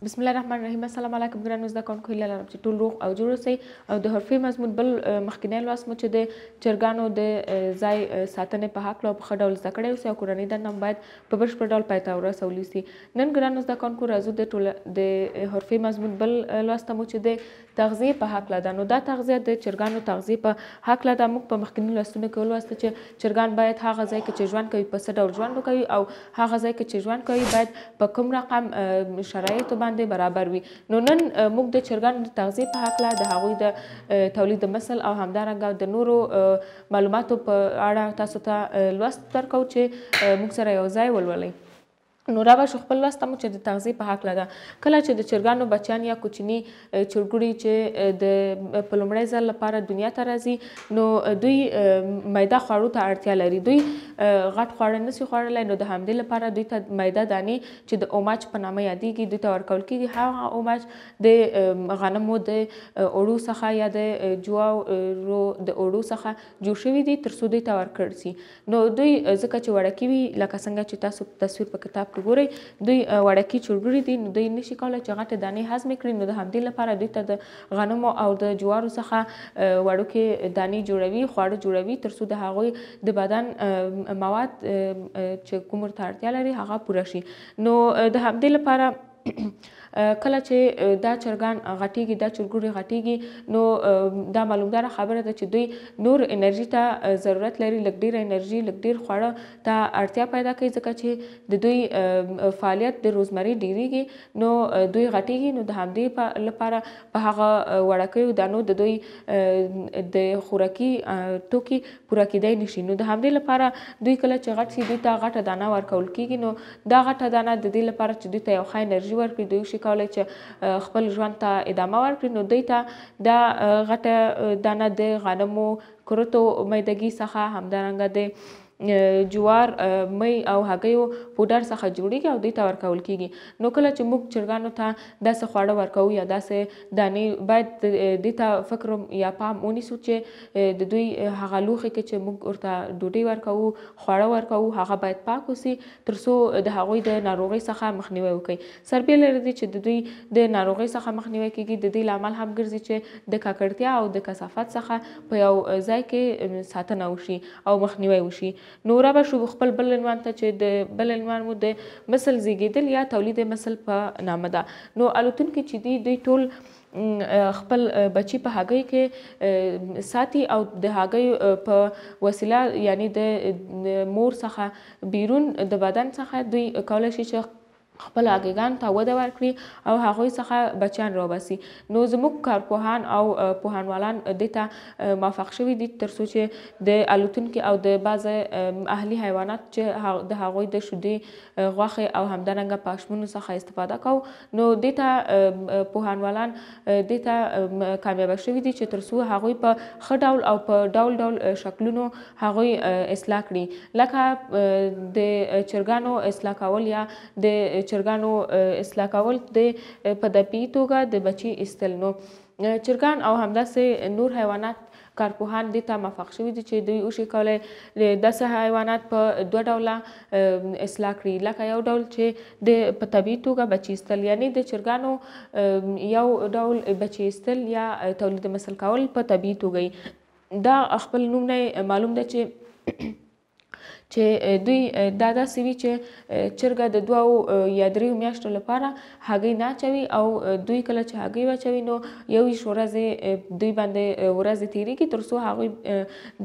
بسم الله الرحمن الرحیم السلام علیکم ګرانو زده کوونکو هیله لرم چې ټول روغ او جوړ اوسئ او د حرفي مضمون بل مخکینی لوست مو چې د چرګانو د ځای ساتنې په هکله په ښه ډول زده کړی اوسئ او کورنۍ دنده هم باید په بشپړ ډول پای ته ورسولی سي نن ګرانو زده کوونکو راځو د ټوله د حرفي مضمون بل لوست مو چې د تغذیه په حق ده نو دا تغذیه د چرګانو تغذیه په حق ده موږ په مخکنی لسونه کې ولوسته چې چرګان باید هغه ځای کې چې ژوند کوي په څه ډول ژوند کوي او هغه ځای کې چې ژوند کوي باید په کوم رقم شرایطو باندې برابر وي نو نن موږ د چرګانو د تغذیه په حق د هغوی د تولید د مثل او همدارنګه د نورو معلوماتو په اړه تاسو ته لوست درکو چې موږ سره یو ځای ولولئ نو را به خپل لاسته مو چې د تغذیه په حق لده کله چې د چرګانو بچیان یا کوچني چرګوړي چې د پلمړی ځل لپاره دنیا ته راځي نو دوی مېده خوړو ته اړتیا لري دوی غټ خواړه نسی خوړلای نو د همدې لپاره دوی ته میده دانی چې د اوماچ په نامه یادېږي دوی ته ورکول کیږي هغه اوماچ د غنمو د اوړو څخه یا د جوارو د اوړو څخه جوړ شوي دي تر څو دوی ته ورکړل سي نو دوی ځکه چې وړکې وي لکه څنګه چې تاسو تصویر په کتاب کې ګورئ دوی وړکې چوربړي دي نو دوی نشي کولای چې غټه دانې هضم کړي نو د همدې لپاره دوی ته د غنمو او د جوارو څخه وړوکې دانې جوړوي خواړه جوړوي تر څو د هغوی د بدن مواد چې کوم ورته اړتیا لري هغه پوره شي نو د همدې لپاره کله چې دا چرګان غټیږي دا چرګوړي غټیږي نو دا معلومداره خبره ده چې دوی نور انرژي ته ضرورت لري لږ ډیر انرژي لږ ډیر خواړه ته اړتیا پیدا کوي ځکه چې د دوی فعالیت د روزمره ډیریږي نو دوی غټیږي نو د همدې لپاره په هغه وړکیو دانو د دوی د خوراکي توکي پوره کیدای نشي نو د همدې لپاره دوی کله چې غټ شي دوی ته غټه دانه ورکول کیږي نو دا غټه دانه د دې لپاره چې دوی ته یو ښه انرژي ورکړي دوی شي نشي کولای چې خپل ژوند ته ادامه ورکړي نو دوی ته دا غټه دانه د غنمو کرتو میدګي څخه همدارنګه د جوار مې او هګیو پودر څخه جوړیږي او دوی ته ورکول کیږي نو کله چې موږ چرګانو ته داسې خواړه ورکوو یا داسې دانې باید دې ته فکر یا پام ونیسو چې د دوی هغه لوښي کې چې موږ ورته ډوډۍ ورکوو خواړه ورکوو هغه باید پاک وسي ترڅو د هغوی د ناروغۍ څخه مخنیوي وکړي سربې لري دي چې د دوی د ناروغۍ څخه مخنیوي کیږي د دې لامل هم ګرځي چې د ککړتیا او د کثافت څخه په یو ځای ځای کې ساتنه وشي او مخنیوي وشي نو را به شو خپل بل عنوان ته چې د بل عنوان مو د مثل زیږیدل یا تولید مثل په نامه ده نو الوتونکي چې دي دوی ټول خپل بچی په هغې کې ساتي او د هغې په وسیله یعنی د مور څخه بیرون د بدن څخه دوی کولای شي چې خپل اګیګان ته وده ورکړي او هغوی څخه بچیان راوباسي نو زموږ کارپوهان او پوهنوالان دې ته موافق شوي دي تر څو چې د الوتونکي او د بعضې اهلي حیوانات چې د هغوی د شیدې غوښې او همدارنګه پاشمونو څخه استفاده کوو نو دې ته پوهنوالان دې ته کامیاب شوي دي چې تر څو هغوی په ښه ډول او په ډول ډول شکلونو هغوی اصلاح کړي لکه د چرګانو اصلاح کول یا د چرګانو اصلاح کول د په دفعي توګه د بچي ایستل نو چرګان او همداسې نور حیوانات کارپوهان دې ته موافق شوي دي چې دوی وشي کولی داسې حیوانات په دوه ډوله اصلاح کړي لکه یو ډول چې د په طبیعي توګه بچي ایستل یعنې د چرګانو یو ډول بچي ایستل یا تولید مثل کول په طبیعي توګه دا خپل نوم نه معلوم ده چې چې دوی دا داسې وي چې چرګه د دوو یا دریو میاشتو لپاره هګۍ نه اچوي او دوی کله چې هګۍ واچوي نو یو یې ورځې دوی باندې ورځې تیریږي تر څو هغوی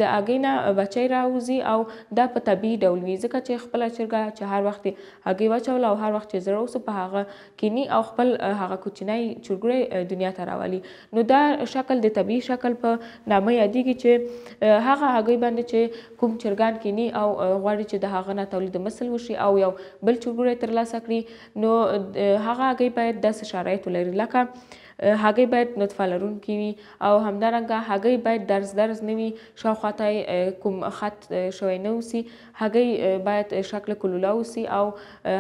د هګۍ نه بچی راوځي او دا په طبیعي ډول وي ځکه چې خپله چرګه چې هر وخت هګۍ واچوله او هر وخت چې زړه اوسه په هغه کینی او خپل هغه کوچنی چرګوړی دنیا ته راولي نو دا شکل د طبیعي شکل په نامه یادیږي چې هغه هګۍ باندې چې کوم چرګان کینی او غواړي چې د هغه نه تولید مثل وشي او یو بل چې ګوري ترلاسه کړي نو هغه هګۍ باید داسې شرایط ولري لکه هګۍ باید نطفه لرونکې وي او همدارنګه هګۍ باید درز درز نه وي شاوخوا ته کوم خط شوی نه اوسي هګۍ باید شکل کلوله اوسي او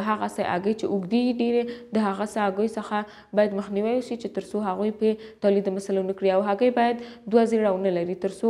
هغه سه هګۍ چې اوږدې ډېرې د هغه سه هګۍ څخه باید مخنیوی وشي چې تر څو هغوی پې تولید مثلا ونه کړي او هګۍ باید دوه زیړه ونه لري تر څو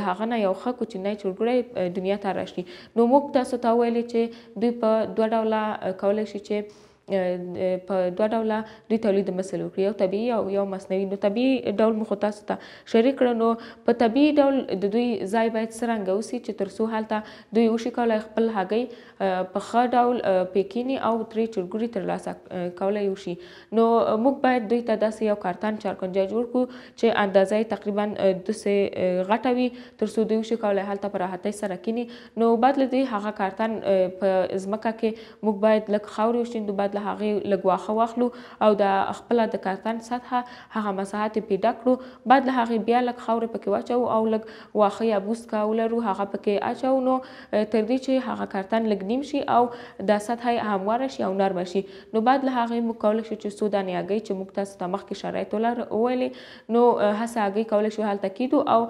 د هغه نه یو ښه کوچنی چورګړی دنیا ته راشي نو موږ تاسو ته ویلې چې دوی په دوه ډوله کولی شي چې په دوه ډوله دوی تولید مثل وکړي یو طبیعي او یو مصنوعي نو طبیعي ډول مو خو تاسو ته شریک کړو نو په طبیعي ډول د دوی ځای باید څرنګه اوسي چې تر څو هلته دوی وشي کولی خپل هګۍ په ښه ډول پیکینی او ترې چرګوري ترلاسه کولی وشي نو موږ باید دوی ته داسې یو کارتان چارکنجه جوړ کړو چې اندازه تقریبا داسې غټه وي تر څو دوی وشي کولی هلته په راحتۍ سره کینی نو بعد له دوی هغه کارتان په ځمکه کې موږ باید لږ خاورې وشیندو بعد د هغې لږ واښه واخلو او د خپله د کارتن سطحه هغه مساحت پیدا کړو بعد له هغې بیا لږ خاورې پکې واچوو او لږ واښه یا بوسکه ولرو هغه پکې اچوو نو تر دې چې هغه کارتن لږ نیم شي او دا سطحه یې همواره شي او نرمه شي نو بعد له هغې موږ کولی شو چې څو دانې هګۍ چې موږ تاسو ته مخکې شرایط وویلې نو هسه هګۍ کولی شو هلته کیدو او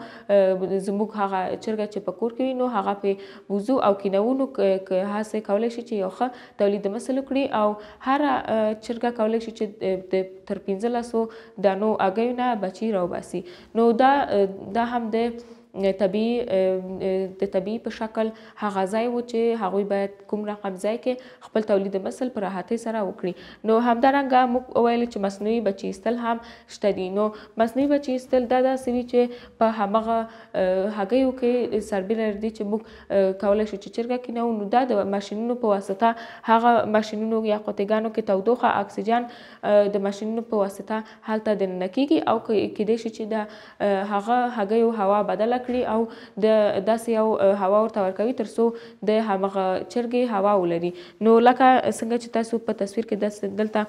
زموږ هغه چرګه چې په کور کې وي نو هغه پې بوزو او کینوو نو هسې کولی شي چې یو ښه تولید مثل وکړي او هر چرګه کولای شي چې د تر 1500 دانو اګیو نه بچی راوباسي نو دا دا هم د طبي د طبي په شکل هغه ځای و چې هغوی باید کوم رقم ځای کې خپل تولید مثل په راحتۍ سره وکړي نو همدارنګه موږ ویل چې مصنوعي بچي ایستل هم شته دي نو مصنوعي بچي ایستل دا داسې وي چې په همغه هګیو کې سربیره دي چې موږ کولی شو چې چرګه کینو نو دا د ماشینونو په واسطه هغه ماشینونو یا قوطګانو کې تودوخه اکسیجن د ماشینونو په واسطه هلته دننه کیږي او کیدای شي چې د هغه هګیو هوا بدله جوړه کړي او د داسې یو هوا ورته ورکوي تر څو د همغه چرګې هوا ولري نو لکه څنګه چې تاسو په تصویر کې دلته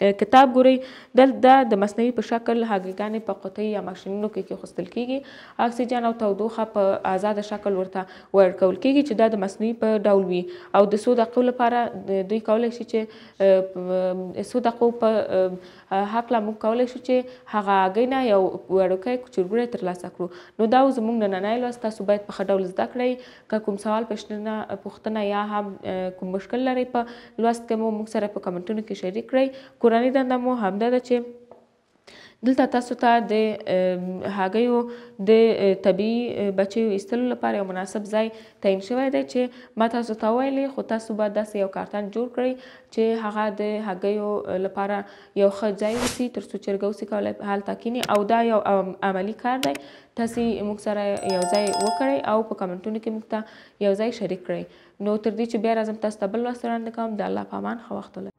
کتاب ګوري دلته د مصنوعي په شکل هاګیګانې په قطۍ یا ماشینونو کې کېښوستل کېږي اکسیجن او تودوخه په آزاده شکل ورته ورکول کېږي چې دا د مصنوعي په ډول وي او د څو دقیقو لپاره دوی کولی شي چې څو دقیقو په هکله موږ کولی شو چې هغه هګۍ نه یو وړوکی کوچرګوری ترلاسه کړو نو دا زموږ نننی لوست تاسو باید په ښه ډول زده کړئ که کوم سوال پوښتنه یا هم کوم مشکل لرئ په لوست کې مو موږ سره په کمنټونو کې شریک کړئ کورنۍ دنده مو همدا ده چې دلته تاسو ته د هګیو د طبي بچیو ایستلو لپاره یو مناسب ځای تعیین شوی دی چې ما تاسو ته ویلې خو تاسو به داسې یو کارتن جوړ کړئ چې هغه د هګیو لپاره یو ښه ځای وسي تر څو چرګه وسي کولی هلته کښېني او دا یو عملي کار دی تاسې موږ سره یو ځای وکړئ او په کمنټونو کې موږ ته یو ځای شریک کړئ نو تر دې چې بیا راځم تاسو ته بل لوست وړاندې کوم د الله په امان ښه وخت